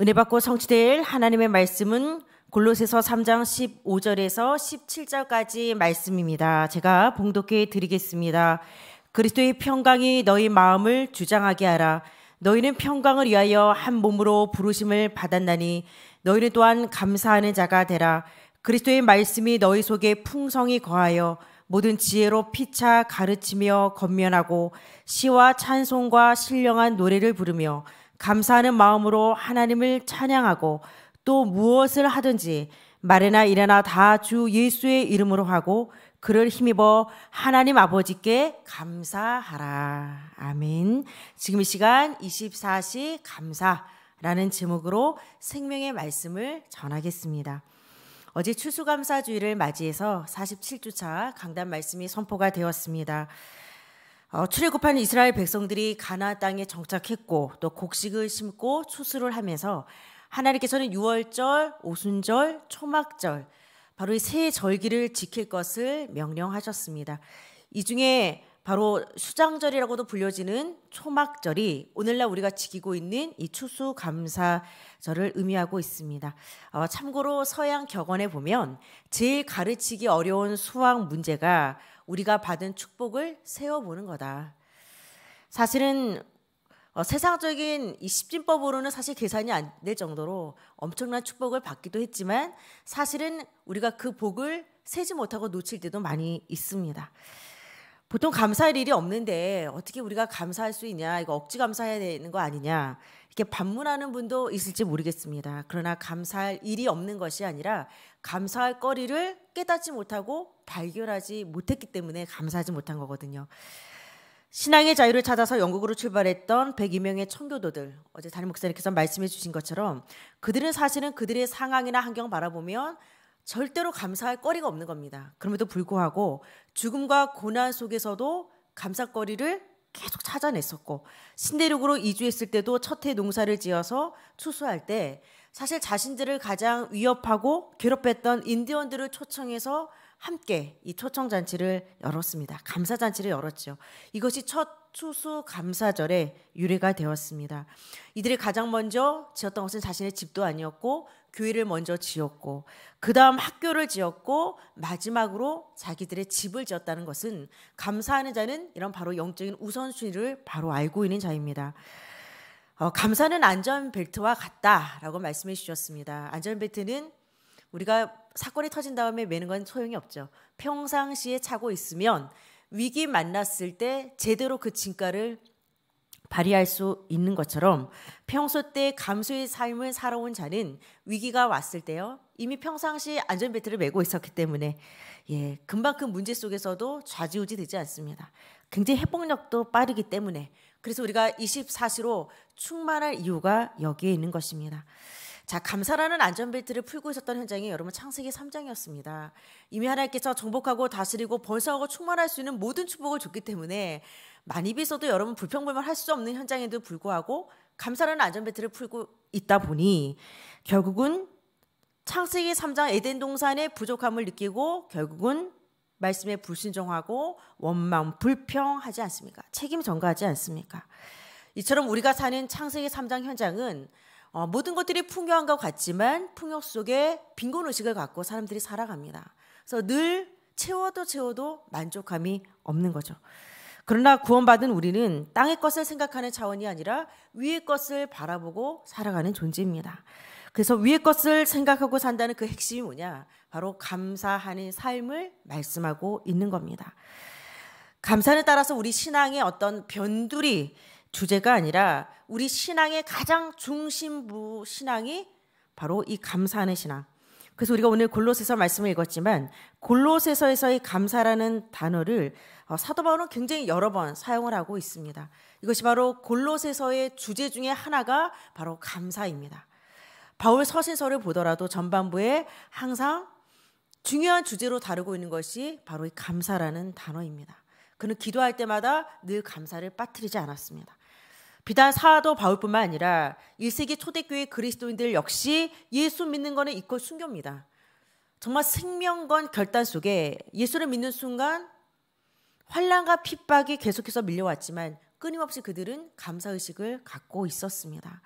은혜 받고 성취될 하나님의 말씀은 골로새서 3장 15절에서 17절까지 말씀입니다. 제가 봉독해 드리겠습니다. 그리스도의 평강이 너희 마음을 주장하게 하라. 너희는 평강을 위하여 한 몸으로 부르심을 받았나니 너희는 또한 감사하는 자가 되라. 그리스도의 말씀이 너희 속에 풍성히 거하여 모든 지혜로 피차 가르치며 건면하고 시와 찬송과 신령한 노래를 부르며 감사하는 마음으로 하나님을 찬양하고 또 무엇을 하든지 말이나 일이나 다 주 예수의 이름으로 하고 그를 힘입어 하나님 아버지께 감사하라. 아멘. 지금 이 시간 24시 감사라는 제목으로 생명의 말씀을 전하겠습니다. 어제 추수감사주의를 맞이해서 47주차 강단 말씀이 선포가 되었습니다. 어, 출애굽한 이스라엘 백성들이 가나 땅에 정착했고 또 곡식을 심고 추수를 하면서 하나님께서는 유월절, 오순절, 초막절 바로 이 세 절기를 지킬 것을 명령하셨습니다. 이 중에 바로 수장절이라고도 불려지는 초막절이 오늘날 우리가 지키고 있는 이 추수감사절을 의미하고 있습니다. 어, 참고로 서양 격언에 보면 제일 가르치기 어려운 수학 문제가 우리가 받은 축복을 세워보는 거다. 사실은 어, 세상적인 이 십진법으로는 사실 계산이 안 될 정도로 엄청난 축복을 받기도 했지만 사실은 우리가 그 복을 세지 못하고 놓칠 때도 많이 있습니다. 보통 감사할 일이 없는데 어떻게 우리가 감사할 수 있냐 이거 억지 감사해야 되는 거 아니냐 이렇게 반문하는 분도 있을지 모르겠습니다. 그러나 감사할 일이 없는 것이 아니라 감사할 거리를 깨닫지 못하고 발견하지 못했기 때문에 감사하지 못한 거거든요. 신앙의 자유를 찾아서 영국으로 출발했던 102명의 청교도들 어제 담임 목사님께서 말씀해 주신 것처럼 그들은 사실은 그들의 상황이나 환경 바라보면 절대로 감사할 거리가 없는 겁니다. 그럼에도 불구하고 죽음과 고난 속에서도 감사거리를 계속 찾아냈었고 신대륙으로 이주했을 때도 첫해 농사를 지어서 추수할 때 사실 자신들을 가장 위협하고 괴롭혔던 인디언들을 초청해서 함께 이 초청 잔치를 열었습니다. 감사 잔치를 열었죠. 이것이 첫 추수 감사절의 유래가 되었습니다. 이들이 가장 먼저 지었던 것은 자신의 집도 아니었고 교회를 먼저 지었고 그다음 학교를 지었고 마지막으로 자기들의 집을 지었다는 것은 감사하는 자는 이런 바로 영적인 우선순위를 바로 알고 있는 자입니다. 어, 감사는 안전벨트와 같다라고 말씀해 주셨습니다. 안전벨트는 우리가 사건이 터진 다음에 매는 건 소용이 없죠. 평상시에 차고 있으면 위기 만났을 때 제대로 그 진가를 발휘할 수 있는 것처럼 평소 때 감수의 삶을 살아온 자는 위기가 왔을 때요 이미 평상시 안전벨트를 메고 있었기 때문에 예 금방 그 문제 속에서도 좌지우지 되지 않습니다. 굉장히 회복력도 빠르기 때문에 그래서 우리가 24시로 충만할 이유가 여기에 있는 것입니다. 자, 감사라는 안전벨트를 풀고 있었던 현장이 여러분 창세기 3장이었습니다. 이미 하나님께서 정복하고 다스리고 번성하고 충만할 수 있는 모든 축복을 줬기 때문에 많이 비서도 여러분 불평불만할 수 없는 현장에도 불구하고 감사라는 안전벨트를 풀고 있다 보니 결국은 창세기 3장 에덴 동산의 부족함을 느끼고 결국은 말씀에 불신정하고 원망, 불평하지 않습니까? 책임 전가하지 않습니까? 이처럼 우리가 사는 창세기 3장 현장은 어, 모든 것들이 풍요한 것 같지만 풍요 속에 빈곤 의식을 갖고 사람들이 살아갑니다. 그래서 늘 채워도 채워도 만족함이 없는 거죠. 그러나 구원받은 우리는 땅의 것을 생각하는 차원이 아니라 위의 것을 바라보고 살아가는 존재입니다. 그래서 위의 것을 생각하고 산다는 그 핵심이 뭐냐? 바로 감사하는 삶을 말씀하고 있는 겁니다. 감사를 따라서 우리 신앙의 어떤 변두리, 주제가 아니라 우리 신앙의 가장 중심부 신앙이 바로 이 감사하는 신앙. 그래서 우리가 오늘 골로새서 말씀을 읽었지만 골로새서에서의 감사라는 단어를 어, 사도 바울은 굉장히 여러 번 사용을 하고 있습니다. 이것이 바로 골로새서의 주제 중에 하나가 바로 감사입니다. 바울 서신서를 보더라도 전반부에 항상 중요한 주제로 다루고 있는 것이 바로 이 감사라는 단어입니다. 그는 기도할 때마다 늘 감사를 빠뜨리지 않았습니다. 비단 사도 바울뿐만 아니라 1세기 초대교회 그리스도인들 역시 예수 믿는 거는 이퀄 순교니다 정말 생명건 결단 속에 예수를 믿는 순간 환란과 핍박이 계속해서 밀려왔지만 끊임없이 그들은 감사 의식을 갖고 있었습니다.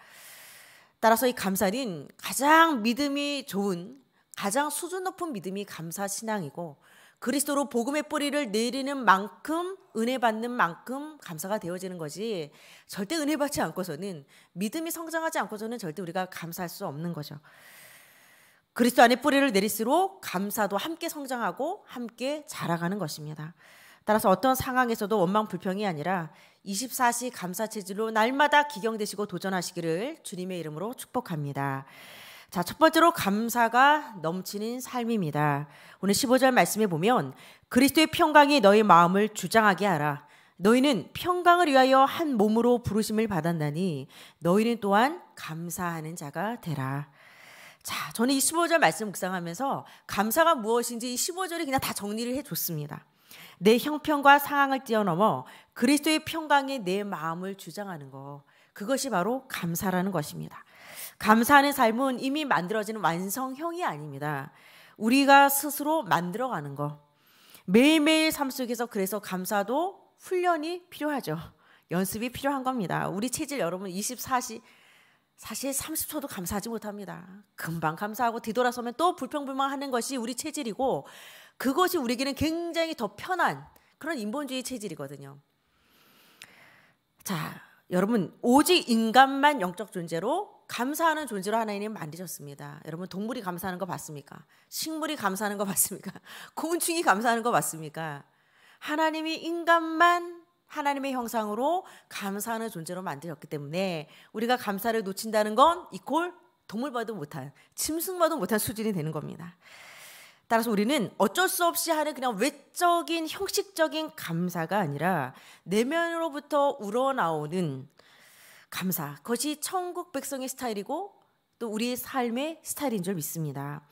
따라서 이 감사는 가장 믿음이 좋은 가장 수준 높은 믿음이 감사 신앙이고 그리스도로 복음의 뿌리를 내리는 만큼 은혜 받는 만큼 감사가 되어지는 거지 절대 은혜 받지 않고서는 믿음이 성장하지 않고서는 절대 우리가 감사할 수 없는 거죠. 그리스도 안에 뿌리를 내릴수록 감사도 함께 성장하고 함께 자라가는 것입니다. 따라서 어떤 상황에서도 원망 불평이 아니라 24시 감사 체질로 날마다 기경되시고 도전하시기를 주님의 이름으로 축복합니다. 자, 첫 번째로 감사가 넘치는 삶입니다. 오늘 15절 말씀에 보면 그리스도의 평강이 너희 마음을 주장하게 하라. 너희는 평강을 위하여 한 몸으로 부르심을 받았나니 너희는 또한 감사하는 자가 되라. 자, 저는 이 15절 말씀 묵상하면서 감사가 무엇인지 이 15절이 그냥 다 정리를 해 줬습니다. 내 형편과 상황을 뛰어넘어 그리스도의 평강에 내 마음을 주장하는 것. 그것이 바로 감사라는 것입니다. 감사하는 삶은 이미 만들어지는 완성형이 아닙니다. 우리가 스스로 만들어가는 거. 매일매일 삶 속에서 그래서 감사도 훈련이 필요하죠. 연습이 필요한 겁니다. 우리 체질 여러분 24시 사실 30초도 감사하지 못합니다. 금방 감사하고 뒤돌아서면 또 불평불만하는 것이 우리 체질이고 그것이 우리에게는 굉장히 더 편한 그런 인본주의 체질이거든요. 자, 여러분 오직 인간만 영적 존재로 감사하는 존재로 하나님 만드셨습니다. 여러분 동물이 감사하는 거 봤습니까? 식물이 감사하는 거 봤습니까? 곤충이 감사하는 거 봤습니까? 하나님이 인간만 하나님의 형상으로 감사하는 존재로 만드셨기 때문에 우리가 감사를 놓친다는 건 이콜 동물봐도 못한 짐승봐도 못한 수준이 되는 겁니다. 따라서 우리는 어쩔 수 없이 하는 그냥 외적인 형식적인 감사가 아니라 내면으로부터 우러나오는 감사. 그것이 천국 백성의 스타일이고 또 우리의 삶의 스타일인 줄 믿습니다.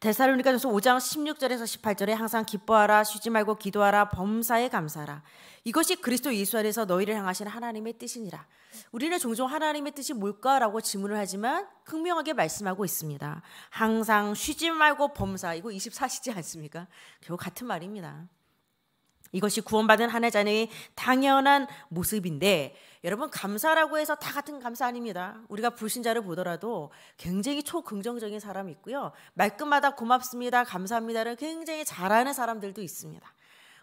데살로니가전서 5장 16절에서 18절에 항상 기뻐하라 쉬지 말고 기도하라 범사에 감사라 이것이 그리스도 예수 안에서 너희를 향하신 하나님의 뜻이니라 우리는 종종 하나님의 뜻이 뭘까라고 질문을 하지만 극명하게 말씀하고 있습니다 항상 쉬지 말고 범사 이거 24시지 않습니까 결국 같은 말입니다 이것이 구원받은 하나의 자녀의 당연한 모습인데 여러분 감사라고 해서 다 같은 감사 아닙니다. 우리가 불신자를 보더라도 굉장히 초긍정적인 사람이 있고요. 말끝마다 고맙습니다. 감사합니다를 굉장히 잘하는 사람들도 있습니다.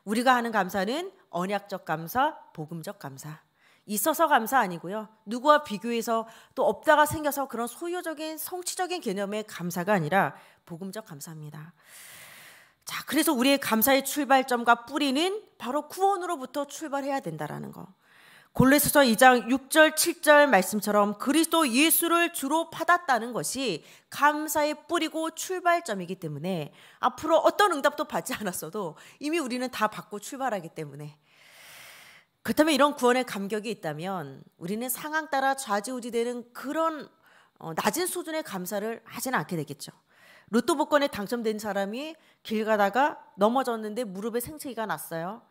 우리가 하는 감사는 언약적 감사, 복음적 감사. 있어서 감사 아니고요. 누구와 비교해서 또 없다가 생겨서 그런 소유적인 성취적인 개념의 감사가 아니라 복음적 감사입니다. 자, 그래서 우리의 감사의 출발점과 뿌리는 바로 구원으로부터 출발해야 된다라는 거. 골레스서 2장 6절 7절 말씀처럼 그리스도 예수를 주로 받았다는 것이 감사의 뿌리고 출발점이기 때문에 앞으로 어떤 응답도 받지 않았어도 이미 우리는 다 받고 출발하기 때문에 그렇다면 이런 구원의 감격이 있다면 우리는 상황 따라 좌지우지되는 그런 어, 낮은 수준의 감사를 하진 않게 되겠죠. 로또 복권에 당첨된 사람이 길 가다가 넘어졌는데 무릎에 생채기가 났어요.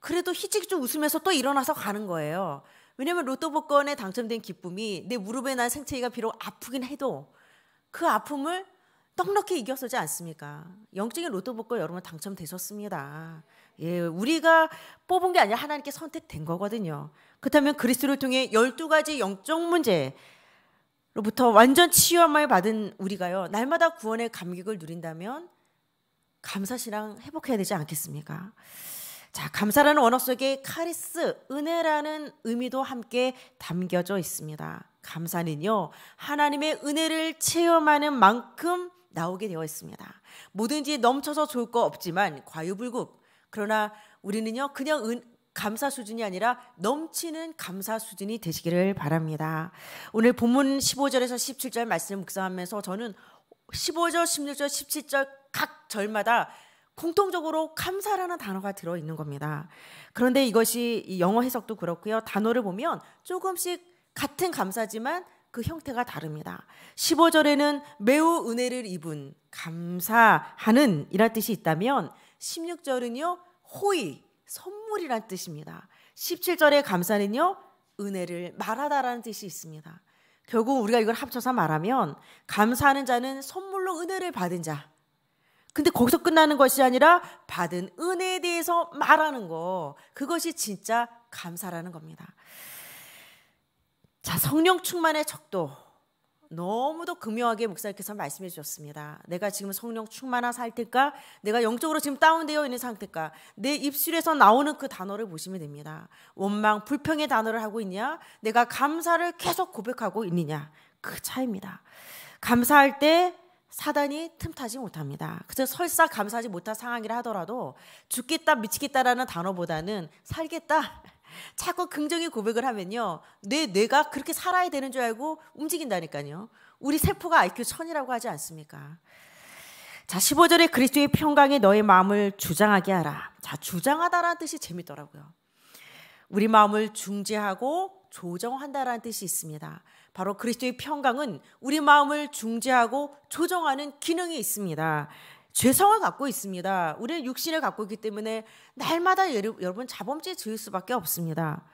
그래도 희직 좀 웃으면서 또 일어나서 가는 거예요. 왜냐면 로또 복권에 당첨된 기쁨이 내 무릎에 난 생체가 기 비록 아프긴 해도 그 아픔을 떡넉히 이겼었지 않습니까? 영적인 로또 복권 여러분 당첨되셨습니다. 예, 우리가 뽑은 게 아니라 하나님께 선택된 거거든요. 그렇다면 그리스도를 통해 12가지 영적 문제로부터 완전 치유함을 받은 우리가요. 날마다 구원의 감격을 누린다면 감사신랑 회복해야 되지 않겠습니까? 자, 감사라는 원어 속에 카리스, 은혜라는 의미도 함께 담겨져 있습니다. 감사는요, 하나님의 은혜를 체험하는 만큼 나오게 되어 있습니다. 뭐든지 넘쳐서 좋을 거 없지만 과유불급. 그러나 우리는요, 그냥 은, 감사 수준이 아니라 넘치는 감사 수준이 되시기를 바랍니다. 오늘 본문 15절에서 17절 말씀 묵상하면서 저는 15절, 16절, 17절 각 절마다 공통적으로 감사라는 단어가 들어 있는 겁니다. 그런데 이것이 영어 해석도 그렇고요. 단어를 보면 조금씩 같은 감사지만 그 형태가 다릅니다. 15절에는 매우 은혜를 입은 감사하는 이란 뜻이 있다면 16절은요. 호의, 선물이란 뜻입니다. 17절의 감사는요. 은혜를 말하다라는 뜻이 있습니다. 결국 우리가 이걸 합쳐서 말하면 감사하는 자는 선물로 은혜를 받은 자, 근데 거기서 끝나는 것이 아니라 받은 은혜에 대해서 말하는 거. 그것이 진짜 감사라는 겁니다. 자, 성령 충만의 척도. 너무도 금요하게 목사님께서 말씀해 주셨습니다. 내가 지금 성령 충만한 상태일까? 내가 영적으로 지금 다운되어 있는 상태일까? 내 입술에서 나오는 그 단어를 보시면 됩니다. 원망, 불평의 단어를 하고 있냐? 내가 감사를 계속 고백하고 있느냐? 그 차이입니다. 감사할 때 사단이 틈타지 못합니다. 그래 설사 감사하지 못한 상황이라 하더라도 죽겠다 미치겠다라는 단어보다는 살겠다 자꾸 긍정의 고백을 하면요 내 뇌가 그렇게 살아야 되는 줄 알고 움직인다니까요. 우리 세포가 IQ 천이라고 하지 않습니까? 자 15절에 그리스도의 평강에 너의 마음을 주장하게 하라. 자 주장하다라는 뜻이 재밌더라고요. 우리 마음을 중재하고 조정한다라는 뜻이 있습니다. 바로 그리스도의 평강은 우리 마음을 중재하고 조정하는 기능이 있습니다. 죄성을 갖고 있습니다. 우리는 육신을 갖고 있기 때문에 날마다 여러분 자범죄 지을 수밖에 없습니다.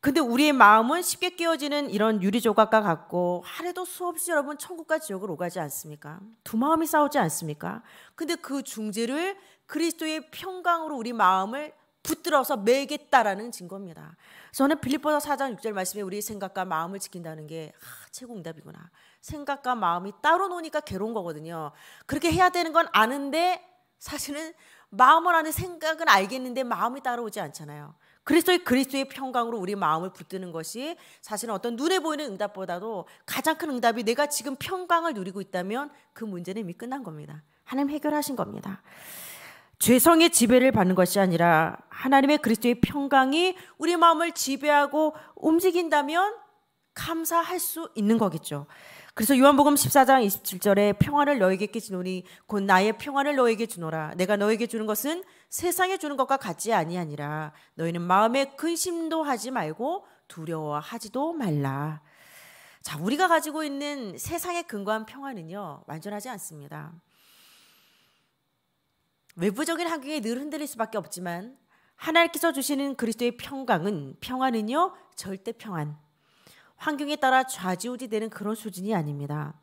근데 우리의 마음은 쉽게 깨어지는 이런 유리 조각과 같고 하루도 수없이 여러분 천국과 지옥을 오가지 않습니까? 두 마음이 싸우지 않습니까? 근데 그 중재를 그리스도의 평강으로 우리 마음을 붙들어서 매겠다라는 증거입니다. 저는 빌립보서 4장 6절 말씀에 우리 생각과 마음을 지킨다는 게 아, 최고 응답이구나. 생각과 마음이 따로 노니까 괴로운 거거든요. 그렇게 해야 되는 건 아는데 사실은 마음을 아는 생각은 알겠는데 마음이 따라오지 않잖아요. 그리스도의 그리스도의 평강으로 우리 마음을 붙드는 것이 사실은 어떤 눈에 보이는 응답보다도 가장 큰 응답이 내가 지금 평강을 누리고 있다면 그 문제는 이미 끝난 겁니다. 하나님 해결하신 겁니다. 죄성의 지배를 받는 것이 아니라 하나님의 그리스도의 평강이 우리 마음을 지배하고 움직인다면 감사할 수 있는 거겠죠. 그래서 요한복음 14장 27절에 평화를 너에게 끼치노니 곧 나의 평화를 너에게 주노라. 내가 너에게 주는 것은 세상에 주는 것과 같지 아니하니라. 너희는 마음에 근심도 하지 말고 두려워하지도 말라. 자, 우리가 가지고 있는 세상에 근거한 평화는요, 완전하지 않습니다. 외부적인 환경에 늘 흔들릴 수밖에 없지만 하나님께서 주시는 그리스도의 평강은 평안은요 절대 평안. 환경에 따라 좌지우지되는 그런 수준이 아닙니다.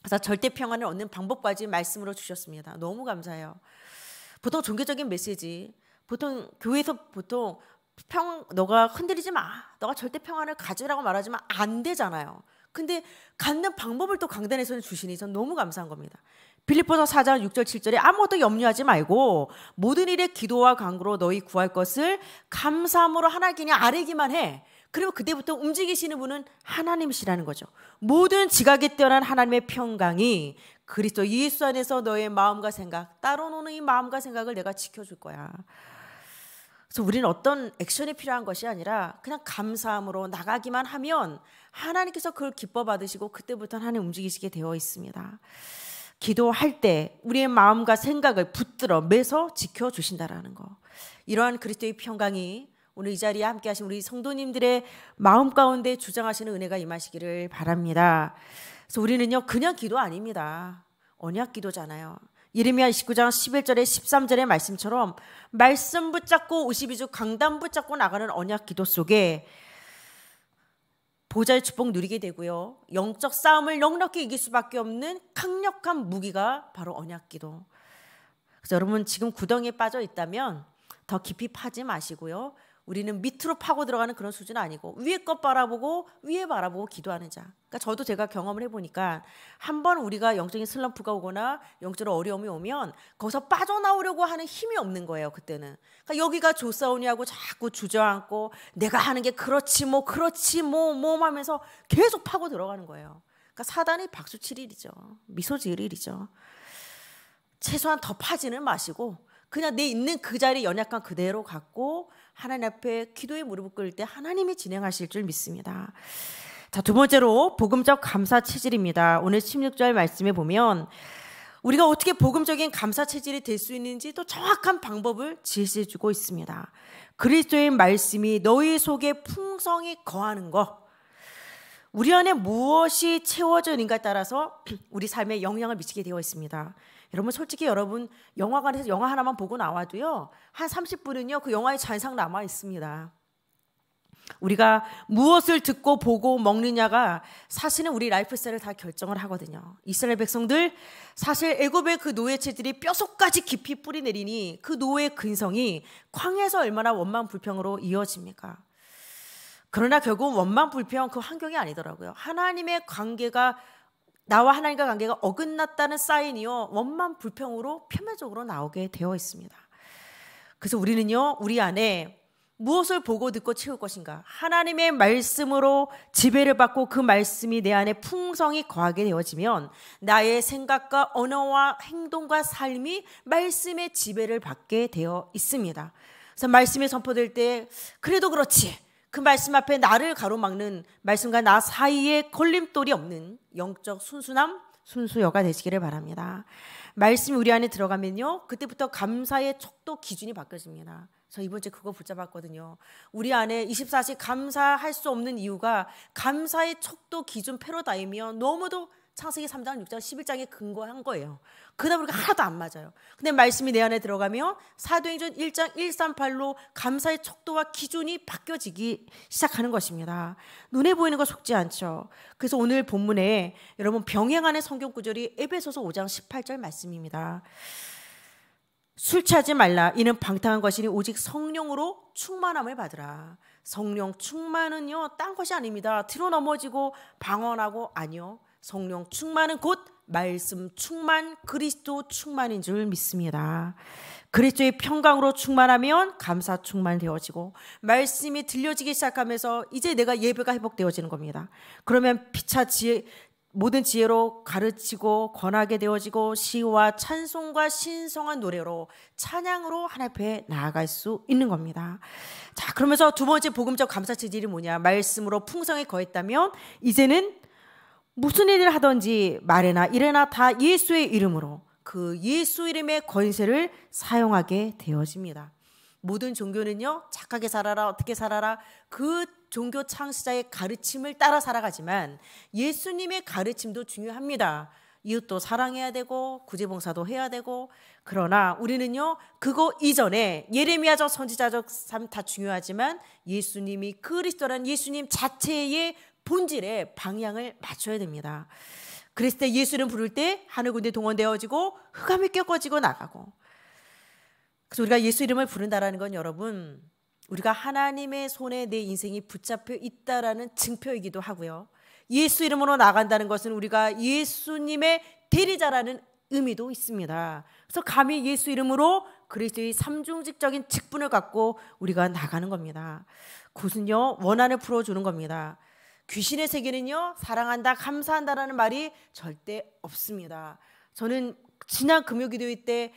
그래서 절대 평안을 얻는 방법까지 말씀으로 주셨습니다. 너무 감사해요. 보통 종교적인 메시지, 보통 교회에서 보통 평 너가 흔들리지 마, 너가 절대 평안을 가지라고 말하지만 안 되잖아요. 근데 갖는 방법을 또 강단에서는 주시니 전 너무 감사한 겁니다. 빌리보서 4장 6절 7절에 아무것도 염려하지 말고 모든 일에 기도와 간구로 너희 구할 것을 감사함으로 하나님께 아뢰기만 해. 그리고 그때부터 움직이시는 분은 하나님이시라는 거죠. 모든 지각에 뛰어난 하나님의 평강이 그리스도 예수 안에서 너의 마음과 생각, 따로 노는 이 마음과 생각을 내가 지켜줄 거야. 그래서 우리는 어떤 액션이 필요한 것이 아니라 그냥 감사함으로 나가기만 하면 하나님께서 그걸 기뻐 받으시고 그때부터 하나님 움직이시게 되어 있습니다. 기도할 때 우리의 마음과 생각을 붙들어 매서 지켜 주신다라는 거. 이러한 그리스도의 평강이 오늘 이 자리에 함께 하신 우리 성도님들의 마음 가운데 주장하시는 은혜가 임하시기를 바랍니다. 그래서 우리는요 그냥 기도 아닙니다. 언약 기도잖아요. 예레미야 29장 11절에 13절의 말씀처럼 말씀 붙잡고 52주 강단 붙잡고 나가는 언약 기도 속에 보좌의 축복 누리게 되고요. 영적 싸움을 넉넉히 이길 수밖에 없는 강력한 무기가 바로 언약기도. 그래서 여러분 지금 구덩이에 빠져 있다면 더 깊이 파지 마시고요. 우리는 밑으로 파고 들어가는 그런 수준 아니고 위에 것 바라보고 위에 바라보고 기도하는 자. 그러니까 저도 제가 경험을 해보니까 한 번 우리가 영적인 슬럼프가 오거나 영적으로 어려움이 오면 거기서 빠져나오려고 하는 힘이 없는 거예요. 그때는 그러니까 여기가 조사오니하고 자꾸 주저앉고 내가 하는 게 그렇지 뭐 그렇지 뭐, 뭐뭐 뭐 하면서 계속 파고 들어가는 거예요. 그러니까 사단이 박수 칠 일이죠. 미소 지을 일이죠. 최소한 더 파지는 마시고 그냥 내 있는 그 자리 연약한 그대로 갖고 하나님 앞에 기도에 무릎 을 꿇을 때 하나님이 진행하실 줄 믿습니다. 자, 두 번째로 복음적 감사 체질입니다. 오늘 16절 말씀에 보면 우리가 어떻게 복음적인 감사 체질이 될 수 있는지 또 정확한 방법을 제시해 주고 있습니다. 그리스도의 말씀이 너희 속에 풍성히 거하는 것 우리 안에 무엇이 채워져 있는가에 따라서 우리 삶에 영향을 미치게 되어 있습니다. 여러분 솔직히 여러분 영화관에서 영화 하나만 보고 나와도요. 한 30분은요. 그 영화의 잔상 남아 있습니다. 우리가 무엇을 듣고 보고 먹느냐가 사실은 우리 라이프 스타일을 다 결정을 하거든요. 이스라엘 백성들 사실 애굽의 그 노예체들이 뼈속까지 깊이 뿌리 내리니 그노예 근성이 광에서 얼마나 원망 불평으로 이어집니까? 그러나 결국 원망 불평 그 환경이 아니더라고요. 하나님의 관계가 나와 하나님과 관계가 어긋났다는 사인이요 원만 불평으로 표면적으로 나오게 되어 있습니다. 그래서 우리는요 우리 안에 무엇을 보고 듣고 채울 것인가 하나님의 말씀으로 지배를 받고 그 말씀이 내 안에 풍성이 거하게 되어지면 나의 생각과 언어와 행동과 삶이 말씀의 지배를 받게 되어 있습니다. 그래서 말씀이 선포될 때 그래도 그렇지 그 말씀 앞에 나를 가로막는 말씀과 나 사이에 걸림돌이 없는 영적 순수남, 순수여가 되시기를 바랍니다. 말씀이 우리 안에 들어가면요. 그때부터 감사의 척도 기준이 바뀌어집니다. 저 이번 주에 그거 붙잡았거든요. 우리 안에 24시 감사할 수 없는 이유가 감사의 척도 기준 패러다임이요. 너무도 창세기 3장, 6장, 11장에 근거한 거예요. 그다 보니까 하나도 안 맞아요. 근데 말씀이 내 안에 들어가며 사도행전 1장 138로 감사의 척도와 기준이 바뀌어지기 시작하는 것입니다. 눈에 보이는 거 속지 않죠. 그래서 오늘 본문에 여러분 병행하는 성경 구절이 에베소서 5장 18절 말씀입니다. 술 취하지 말라. 이는 방탕한 것이니 오직 성령으로 충만함을 받으라. 성령 충만은요, 딴 것이 아닙니다. 들어 넘어지고 방언하고 아니요. 성령 충만은 곧 말씀 충만, 그리스도 충만인 줄 믿습니다. 그리스도의 평강으로 충만하면 감사 충만되어지고 말씀이 들려지기 시작하면서 이제 내가 예배가 회복되어지는 겁니다. 그러면 피차 지 모든 지혜로 가르치고 권하게 되어지고 시와 찬송과 신성한 노래로 찬양으로 하나 앞에 나아갈 수 있는 겁니다. 자, 그러면서 두 번째 복음적 감사 체질이 뭐냐? 말씀으로 풍성히 거했다면 이제는 무슨 일을 하든지 말해나 이래나 다 예수의 이름으로 그 예수 이름의 권세를 사용하게 되어집니다. 모든 종교는요, 착하게 살아라, 어떻게 살아라, 그 종교 창시자의 가르침을 따라 살아가지만 예수님의 가르침도 중요합니다. 이웃도 사랑해야 되고 구제봉사도 해야 되고 그러나 우리는요 그거 이전에 예레미야적 선지자적 삶 다 중요하지만 예수님이 그리스도란 예수님 자체의 본질의 방향을 맞춰야 됩니다. 그랬을 때 예수는 부를 때 하늘 군대 동원되어지고 흑암이 껴꺼지고 나가고 그래서 우리가 예수 이름을 부른다라는 건 여러분 우리가 하나님의 손에 내 인생이 붙잡혀 있다라는 증표이기도 하고요. 예수 이름으로 나간다는 것은 우리가 예수님의 대리자라는 의미도 있습니다. 그래서 감히 예수 이름으로 그리스도의 삼중직적인 직분을 갖고 우리가 나가는 겁니다. 그것은요 원한을 풀어주는 겁니다. 귀신의 세계는요, 사랑한다, 감사한다라는 말이 절대 없습니다. 저는 지난 금요기도회 때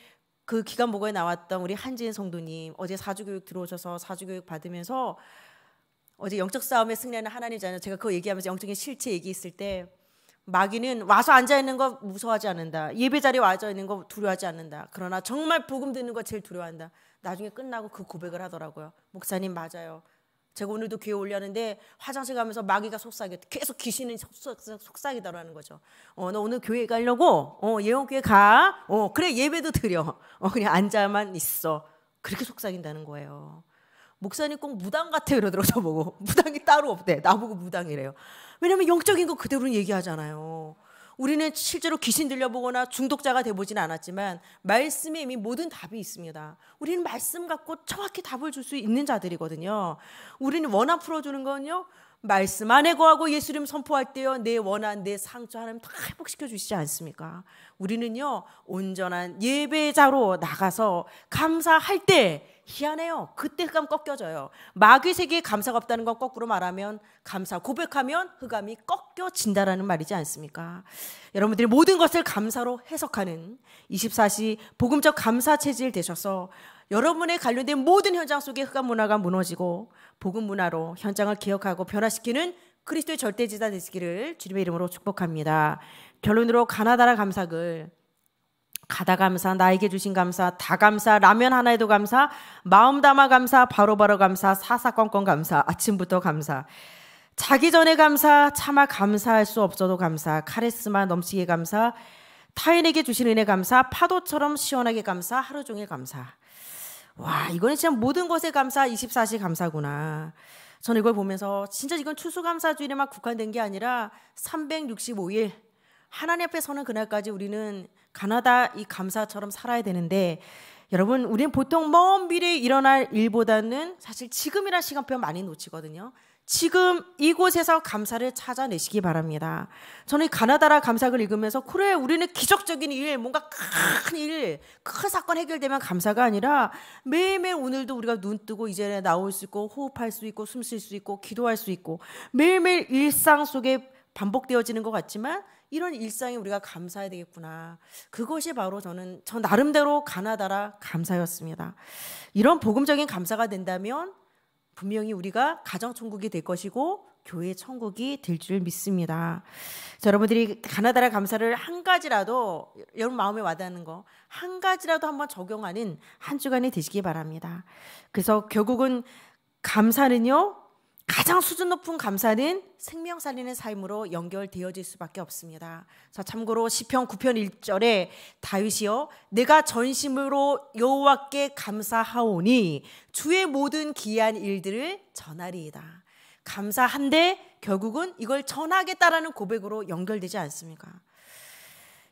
그 기간 보고에 나왔던 우리 한지은 성도님 어제 사주교육 들어오셔서 사주교육 받으면서 어제 영적 싸움의 승리하는 하나님이잖아요. 제가 그거 얘기하면서 영적인 실체 얘기했을 때 마귀는 와서 앉아 있는 거 무서워하지 않는다. 예배 자리에 와져 있는 거 두려워하지 않는다. 그러나 정말 복음 듣는 거 제일 두려워한다. 나중에 끝나고 그 고백을 하더라고요. 목사님 맞아요. 제가 오늘도 귀에 올렸는데 화장실 가면서 마귀가 속삭여 계속 귀신은 속삭이다라는 거죠. 어, 너 오늘 교회 가려고? 어, 예원교회 가. 어, 그래 예배도 드려. 어, 그냥 앉아만 있어. 그렇게 속삭인다는 거예요. 목사님 꼭 무당 같아 그러더라고 저보고 무당이 따로 없대 나보고 무당이래요 왜냐면 영적인 거 그대로는 얘기하잖아요 우리는 실제로 귀신 들려보거나 중독자가 돼보진 않았지만 말씀에 이미 모든 답이 있습니다. 우리는 말씀 갖고 정확히 답을 줄 수 있는 자들이거든요. 우리는 원한 풀어주는 건요. 말씀 안에 거하고 예수님 선포할 때요 내 원한 내 상처 하나님 다 회복시켜 주시지 않습니까? 우리는요 온전한 예배자로 나가서 감사할 때 희한해요. 그때감 꺾여져요. 마귀 세계에 감사가 없다는 건 거꾸로 말하면 감사 고백하면 흑암이 꺾여진다라는 말이지 않습니까? 여러분들이 모든 것을 감사로 해석하는 24시 복음적 감사 체질 되셔서 여러분의 관련된 모든 현장 속에 흑암 문화가 무너지고 복음 문화로 현장을 기억하고 변화시키는 그리스도의 절대지사 되시기를 주님의 이름으로 축복합니다. 결론으로 가나다라 감사글 가다 감사, 나에게 주신 감사, 다 감사, 라면 하나에도 감사, 마음 담아 감사, 바로바로 바로 감사, 사사건건 감사, 아침부터 감사. 자기 전에 감사, 차마 감사할 수 없어도 감사, 카리스마 넘치게 감사, 타인에게 주신 은혜 감사, 파도처럼 시원하게 감사, 하루 종일 감사. 와, 이거는 진짜 모든 것에 감사, 24시 감사구나. 저는 이걸 보면서 진짜 이건 추수감사주일에만 국한된 게 아니라 365일 하나님 앞에 서는 그날까지 우리는 가나다 이 감사처럼 살아야 되는데 여러분 우리는 보통 먼 미래에 일어날 일보다는 사실 지금이란 시간표 많이 놓치거든요. 지금 이곳에서 감사를 찾아내시기 바랍니다. 저는 가나다라 감사를 읽으면서 그래 우리는 기적적인 일, 뭔가 큰 일, 큰 사건 해결되면 감사가 아니라 매일매일 오늘도 우리가 눈 뜨고 이제 나올 수 있고 호흡할 수 있고 숨 쉴 수 있고 기도할 수 있고 매일매일 일상 속에 반복되어지는 것 같지만 이런 일상에 우리가 감사해야 되겠구나. 그것이 바로 저는 저 나름대로 가나다라 감사였습니다. 이런 복음적인 감사가 된다면 분명히 우리가 가정 천국이 될 것이고 교회 천국이 될 줄 믿습니다. 자, 여러분들이 가나다라 감사를 한 가지라도 여러분 마음에 와닿는 거 한 가지라도 한번 적용하는 한 주간이 되시기 바랍니다. 그래서 결국은 감사는요 가장 수준 높은 감사는 생명 살리는 삶으로 연결되어질 수밖에 없습니다. 자, 참고로 시편 9편 1절에 다윗이요 내가 전심으로 여호와께 감사하오니 주의 모든 기이한 일들을 전하리이다. 감사한데 결국은 이걸 전하겠다라는 고백으로 연결되지 않습니까?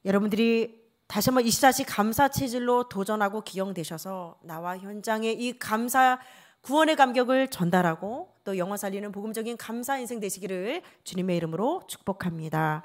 여러분들이 다시 한번 24시 감사 체질로 도전하고 기용되셔서 나와 현장에 이 감사 구원의 감격을 전달하고 또 영어 살리는 복음적인 감사 인생 되시기를 주님의 이름으로 축복합니다.